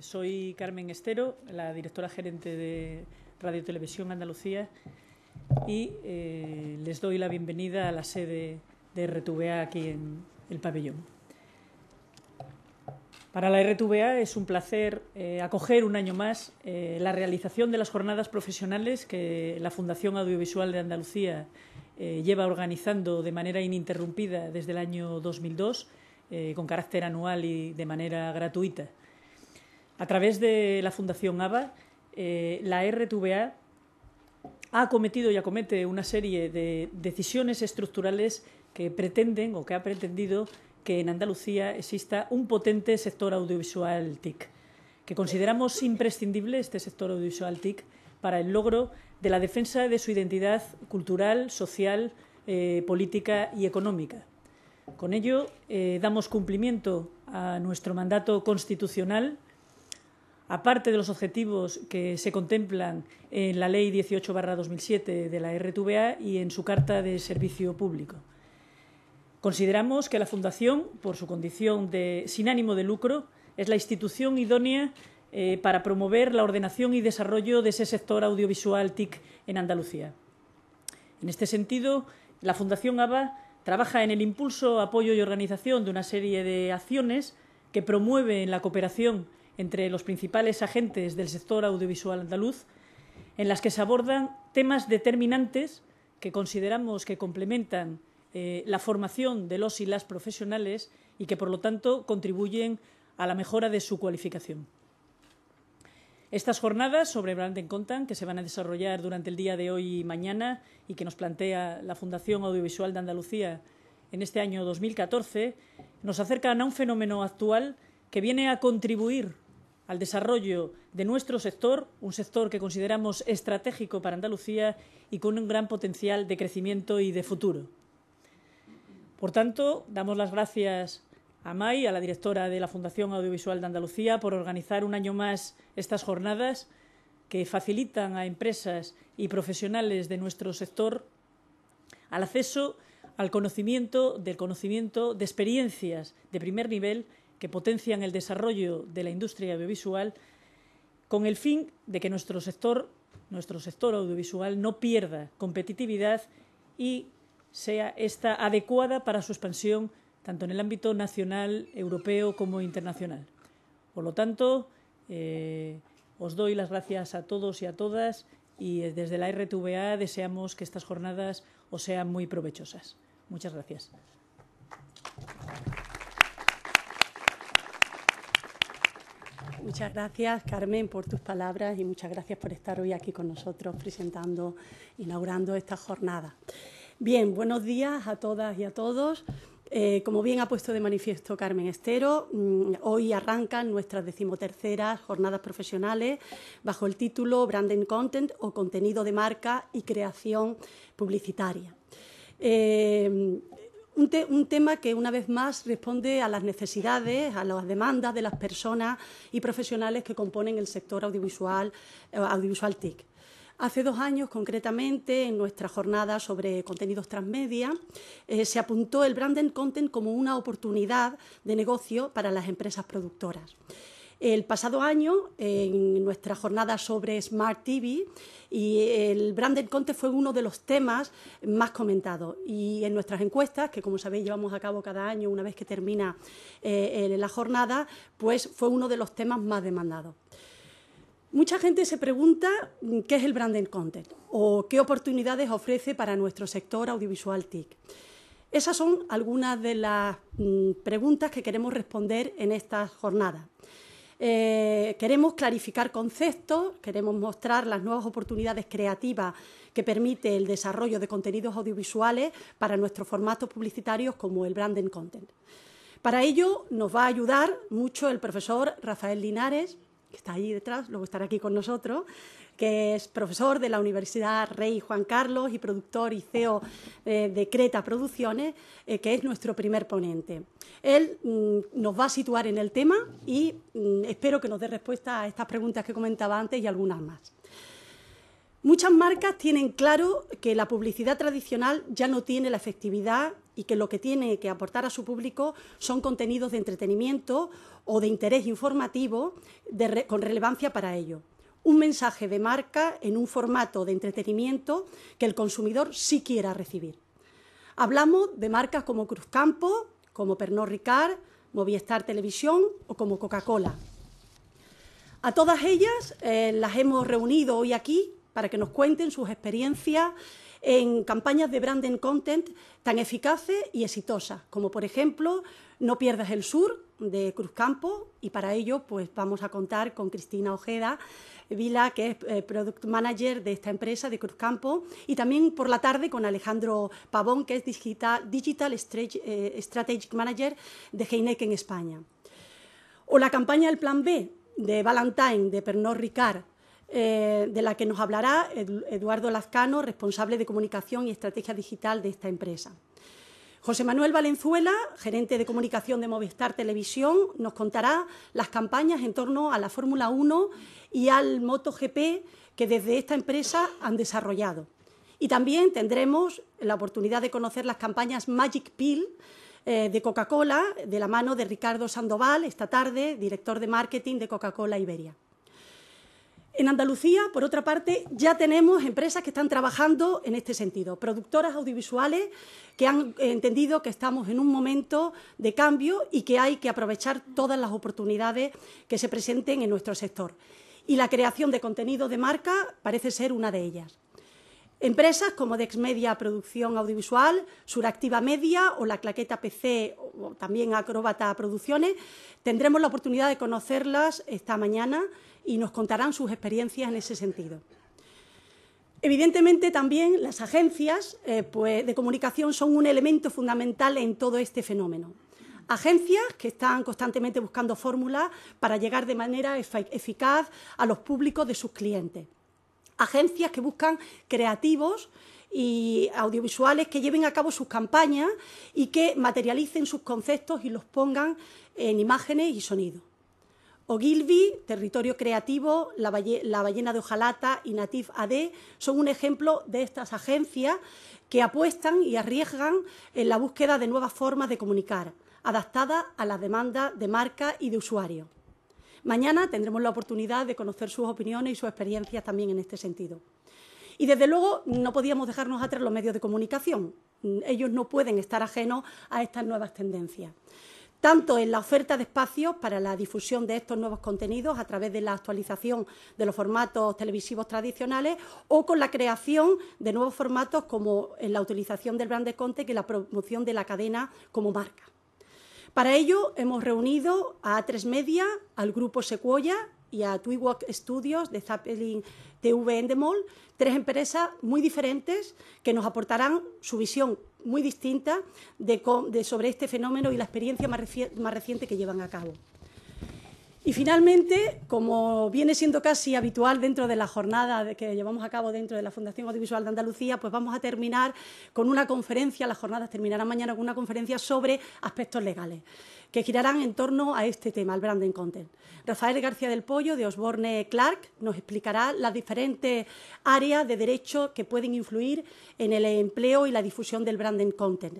soy Carmen Estero, la directora gerente de Radio Televisión Andalucía y eh, les doy la bienvenida a la sede de RTVA aquí en el pabellón. Para la RTVA es un placer eh, acoger un año más eh, la realización de las jornadas profesionales que la Fundación Audiovisual de Andalucía lleva organizando de manera ininterrumpida desde el año 2002, con carácter anual y de manera gratuita. A través de la Fundación ABA, eh, la RTVA ha cometido y acomete una serie de decisiones estructurales que pretenden o que ha pretendido que en Andalucía exista un potente sector audiovisual TIC, que consideramos imprescindible este sector audiovisual TIC para el logro de la defensa de su identidad cultural, social, eh, política y económica. Con ello, eh, damos cumplimiento a nuestro mandato constitucional aparte de los objetivos que se contemplan en la Ley 18-2007 de la RTVA y en su Carta de Servicio Público. Consideramos que la Fundación, por su condición de sin ánimo de lucro, es la institución idónea eh, para promover la ordenación y desarrollo de ese sector audiovisual TIC en Andalucía. En este sentido, la Fundación ABA trabaja en el impulso, apoyo y organización de una serie de acciones que promueven la cooperación entre los principales agentes del sector audiovisual andaluz, en las que se abordan temas determinantes que consideramos que complementan eh, la formación de los y las profesionales y que, por lo tanto, contribuyen a la mejora de su cualificación. Estas jornadas sobre Branden Contan, que se van a desarrollar durante el día de hoy y mañana y que nos plantea la Fundación Audiovisual de Andalucía en este año 2014, nos acercan a un fenómeno actual que viene a contribuir al desarrollo de nuestro sector, un sector que consideramos estratégico para Andalucía y con un gran potencial de crecimiento y de futuro. Por tanto, damos las gracias a MAI, a la directora de la Fundación Audiovisual de Andalucía, por organizar un año más estas jornadas que facilitan a empresas y profesionales de nuestro sector al acceso al conocimiento, del conocimiento de experiencias de primer nivel que potencian el desarrollo de la industria audiovisual con el fin de que nuestro sector, audiovisual no pierda competitividad y sea esta adecuada para su expansión tanto en el ámbito nacional, europeo como internacional. Por lo tanto, eh, os doy las gracias a todos y a todas y desde la RTVA deseamos que estas jornadas os sean muy provechosas. Muchas gracias. Muchas gracias, Carmen, por tus palabras y muchas gracias por estar hoy aquí con nosotros presentando, inaugurando esta jornada. Bien, buenos días a todas y a todos. Eh, como bien ha puesto de manifiesto Carmen Estero, mm, hoy arrancan nuestras decimoterceras jornadas profesionales bajo el título Branding Content o Contenido de Marca y Creación Publicitaria. Eh, un, tema que una vez más responde a las necesidades, a las demandas de las personas y profesionales que componen el sector audiovisual, eh, TIC. Hace dos años, concretamente, en nuestra jornada sobre contenidos transmedia, eh, se apuntó el branding content como una oportunidad de negocio para las empresas productoras. El pasado año, en nuestra jornada sobre Smart TV, y el branded content fue uno de los temas más comentados. Y en nuestras encuestas, que como sabéis llevamos a cabo cada año una vez que termina eh, la jornada, pues fue uno de los temas más demandados. Mucha gente se pregunta qué es el branding content o qué oportunidades ofrece para nuestro sector audiovisual TIC. Esas son algunas de las mm, preguntas que queremos responder en esta jornada. Eh, queremos clarificar conceptos, queremos mostrar las nuevas oportunidades creativas que permite el desarrollo de contenidos audiovisuales para nuestros formatos publicitarios como el branding content. Para ello nos va a ayudar mucho el profesor Rafael Linares, que está ahí detrás, luego estará aquí con nosotros, que es profesor de la Universidad Rey Juan Carlos y productor y CEO eh, de Creta Producciones, eh, que es nuestro primer ponente. Él mm, nos va a situar en el tema y mm, espero que nos dé respuesta a estas preguntas que comentaba antes y algunas más. Muchas marcas tienen claro que la publicidad tradicional ya no tiene la efectividad y que lo que tiene que aportar a su público son contenidos de entretenimiento o de interés informativo con relevancia para ello. Un mensaje de marca en un formato de entretenimiento que el consumidor sí quiera recibir. Hablamos de marcas como Cruzcampo, como Pernod Ricard, Movistar Televisión o como Coca-Cola. A todas ellas eh, las hemos reunido hoy aquí para que nos cuenten sus experiencias en campañas de branding content tan eficaces y exitosas, como por ejemplo No pierdas el sur de Cruzcampo y para ello pues vamos a contar con Cristina Ojeda Vila, que es eh, Product Manager de esta empresa de Cruzcampo y también por la tarde con Alejandro Pavón, que es Digital, eh, Strategic Manager de Heineken España. O la campaña del Plan B de Valentine de Pernod Ricard eh, de la que nos hablará Eduardo Lazcano, responsable de comunicación y estrategia digital de esta empresa. José Manuel Valenzuela, gerente de comunicación de Movistar Televisión, nos contará las campañas en torno a la Fórmula 1 y al MotoGP que desde esta empresa han desarrollado. Y también tendremos la oportunidad de conocer las campañas Magic Pill eh, de Coca-Cola de la mano de Ricardo Sandoval esta tarde, director de marketing de Coca-Cola Iberia. En Andalucía, por otra parte, ya tenemos empresas que están trabajando en este sentido, productoras audiovisuales que han entendido que estamos en un momento de cambio y que hay que aprovechar todas las oportunidades que se presenten en nuestro sector. Y la creación de contenido de marca parece ser una de ellas. Empresas como Dexmedia Producción Audiovisual, Suractiva Media o La Claqueta PC o también Acrobata Producciones, tendremos la oportunidad de conocerlas esta mañana y nos contarán sus experiencias en ese sentido. Evidentemente también las agencias eh, pues, de comunicación son un elemento fundamental en todo este fenómeno. Agencias que están constantemente buscando fórmulas para llegar de manera eficaz a los públicos de sus clientes agencias que buscan creativos y audiovisuales que lleven a cabo sus campañas y que materialicen sus conceptos y los pongan en imágenes y sonido. Ogilvy, Territorio Creativo, La, Ballena de Ojalata y Natif AD son un ejemplo de estas agencias que apuestan y arriesgan en la búsqueda de nuevas formas de comunicar, adaptadas a las demandas de marca y de usuario. Mañana tendremos la oportunidad de conocer sus opiniones y sus experiencias también en este sentido. Y desde luego no podíamos dejarnos atrás los medios de comunicación. Ellos no pueden estar ajenos a estas nuevas tendencias tanto en la oferta de espacios para la difusión de estos nuevos contenidos a través de la actualización de los formatos televisivos tradicionales o con la creación de nuevos formatos como en la utilización del brand de content y la promoción de la cadena como marca. Para ello hemos reunido a A3 Media, al grupo Sequoia y a Twiwalk Studios de Zappelin TV Endemol, tres empresas muy diferentes que nos aportarán su visión muy distinta sobre este fenómeno y la experiencia más reciente que llevan a cabo. Y finalmente, como viene siendo casi habitual dentro de la jornada que llevamos a cabo dentro de la Fundación Audiovisual de Andalucía, pues vamos a terminar con una conferencia, las jornadas terminará mañana con una conferencia sobre aspectos legales, que girarán en torno a este tema, el branding content. Rafael García del Pollo, de Osborne Clark, nos explicará las diferentes áreas de derecho que pueden influir en el empleo y la difusión del branding content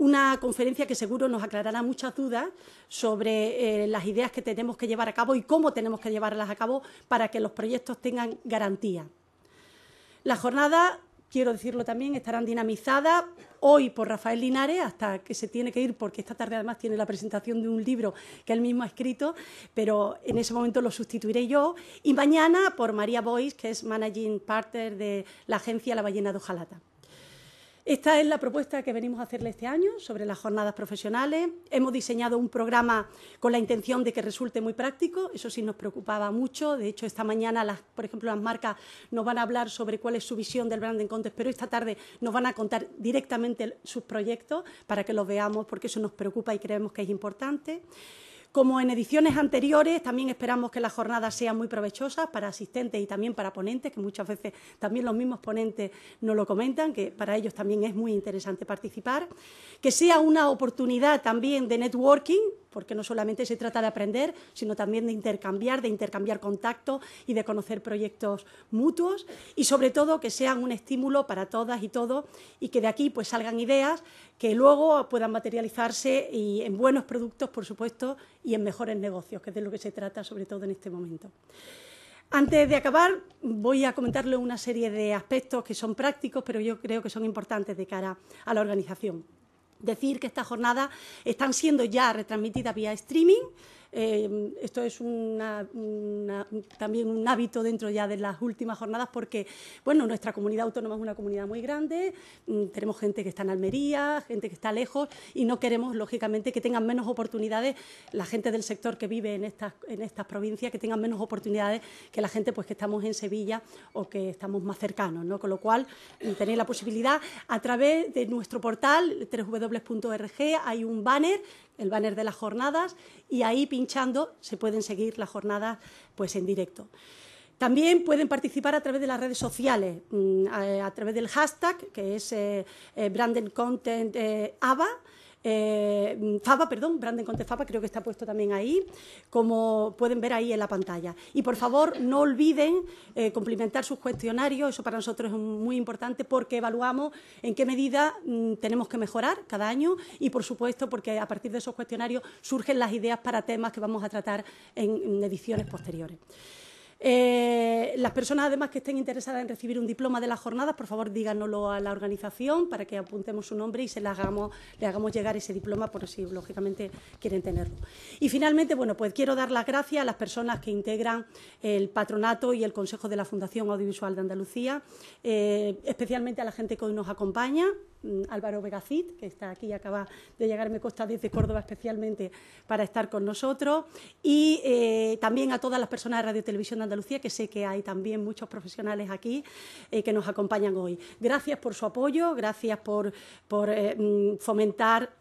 una conferencia que seguro nos aclarará muchas dudas sobre eh, las ideas que tenemos que llevar a cabo y cómo tenemos que llevarlas a cabo para que los proyectos tengan garantía. La jornada quiero decirlo también, estarán dinamizada hoy por Rafael Linares, hasta que se tiene que ir, porque esta tarde además tiene la presentación de un libro que él mismo ha escrito, pero en ese momento lo sustituiré yo, y mañana por María Bois, que es Managing Partner de la agencia La Ballena de Ojalata. Esta es la propuesta que venimos a hacerle este año sobre las jornadas profesionales. Hemos diseñado un programa con la intención de que resulte muy práctico. Eso sí nos preocupaba mucho. De hecho, esta mañana, por ejemplo, las marcas nos van a hablar sobre cuál es su visión del branding contest, pero esta tarde nos van a contar directamente sus proyectos para que los veamos, porque eso nos preocupa y creemos que es importante. Como en ediciones anteriores, también esperamos que la jornada sea muy provechosa para asistentes y también para ponentes, que muchas veces también los mismos ponentes nos lo comentan, que para ellos también es muy interesante participar. Que sea una oportunidad también de networking, porque no solamente se trata de aprender, sino también de intercambiar, de intercambiar contacto y de conocer proyectos mutuos y sobre todo que sean un estímulo para todas y todos y que de aquí pues, salgan ideas que luego puedan materializarse en buenos productos, por supuesto, y en mejores negocios, que es de lo que se trata sobre todo en este momento. Antes de acabar, voy a comentarle una serie de aspectos que son prácticos, pero yo creo que son importantes de cara a la organización decir que estas jornadas están siendo ya retransmitidas vía streaming Em, esto es también un hábito dentro ya de las últimas jornadas porque, bueno, nuestra comunidad autónoma es una comunidad muy grande, mm, tenemos gente que está en Almería, gente que está lejos y no queremos, lógicamente, que tengan menos oportunidades la gente del sector que vive en estas, en estas provincias, que tengan menos oportunidades que la gente pues, que estamos en Sevilla o que estamos más cercanos, ¿no? Con lo cual, mm, tenéis la posibilidad a través de nuestro portal www.org, hay un banner el banner de las jornadas y ahí pinchando se pueden seguir las jornadas pues, en directo. También pueden participar a través de las redes sociales, mm, a, través del hashtag que es eh, eh Content eh, eh, Faba, perdón, Branden Conte Faba, creo que está puesto también ahí, como pueden ver ahí en la pantalla. Y por favor, no olviden cumplimentar eh, complementar sus cuestionarios, eso para nosotros es muy importante porque evaluamos en qué medida mm, tenemos que mejorar cada año y, por supuesto, porque a partir de esos cuestionarios surgen las ideas para temas que vamos a tratar en ediciones posteriores. Eh, las personas, además, que estén interesadas en recibir un diploma de las jornadas, por favor, díganoslo a la organización para que apuntemos su nombre y se le hagamos, llegar ese diploma, por si, lógicamente, quieren tenerlo. Y, finalmente, bueno, pues quiero dar las gracias a las personas que integran el patronato y el Consejo de la Fundación Audiovisual de Andalucía, eh, especialmente a la gente que hoy nos acompaña, Mm, Álvaro Vegacit, que está aquí, y acaba de llegarme Costa desde Córdoba especialmente para estar con nosotros, y eh, también a todas las personas de Radio Televisión de Andalucía, que sé que hay también muchos profesionales aquí eh, que nos acompañan hoy. Gracias por su apoyo, gracias por, por eh, mm, fomentar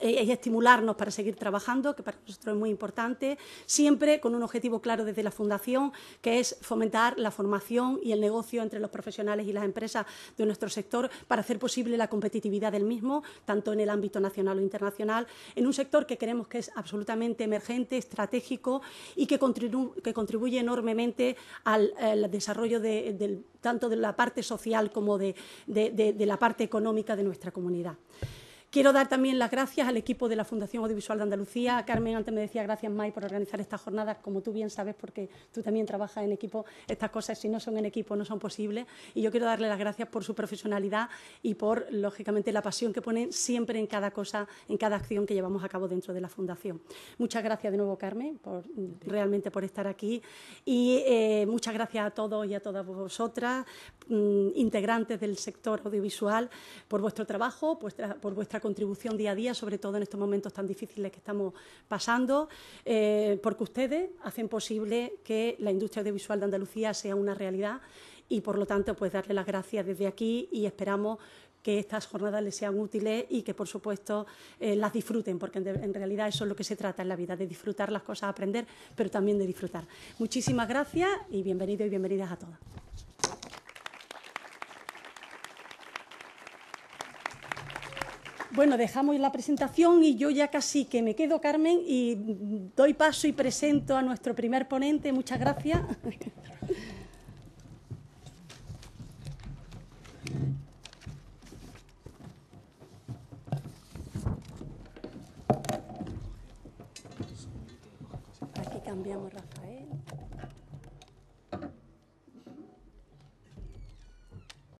y eh, estimularnos para seguir trabajando, que para nosotros es muy importante, siempre con un objetivo claro desde la Fundación, que es fomentar la formación y el negocio entre los profesionales y las empresas de nuestro sector para hacer posible la competitividad del mismo, tanto en el ámbito nacional o internacional, en un sector que creemos que es absolutamente emergente, estratégico y que, contribuye enormemente al, desarrollo tanto de la parte social como de la parte económica de nuestra comunidad. Quiero dar también las gracias al equipo de la Fundación Audiovisual de Andalucía. Carmen antes me decía gracias, May, por organizar estas jornadas, como tú bien sabes, porque tú también trabajas en equipo. Estas cosas, si no son en equipo, no son posibles. Y yo quiero darle las gracias por su profesionalidad y por, lógicamente, la pasión que ponen siempre en cada cosa, en cada acción que llevamos a cabo dentro de la Fundación. Muchas gracias de nuevo, Carmen, realmente por estar aquí. Y eh, muchas gracias a todos y a todas vosotras, mm, integrantes del sector audiovisual, por vuestro trabajo, por vuestra contribución día a día, sobre todo en estos momentos tan difíciles que estamos pasando, eh, porque ustedes hacen posible que la industria audiovisual de Andalucía sea una realidad y, por lo tanto, pues darle las gracias desde aquí y esperamos que estas jornadas les sean útiles y que, por supuesto, eh, las disfruten, porque en, en, realidad eso es lo que se trata en la vida, de disfrutar las cosas, aprender, pero también de disfrutar. Muchísimas gracias y bienvenidos y bienvenidas a todas. Bueno, dejamos la presentación y yo ya casi que me quedo, Carmen, y doy paso y presento a nuestro primer ponente. Muchas gracias. Aquí cambiamos,